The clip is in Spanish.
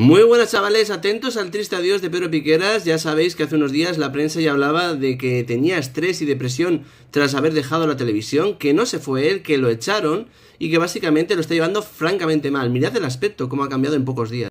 Muy buenas chavales, atentos al triste adiós de Pedro Piqueras. Ya sabéis que hace unos días la prensa ya hablaba de que tenía estrés y depresión tras haber dejado la televisión, que no se fue él, que lo echaron y que básicamente lo está llevando francamente mal. Mirad el aspecto, cómo ha cambiado en pocos días.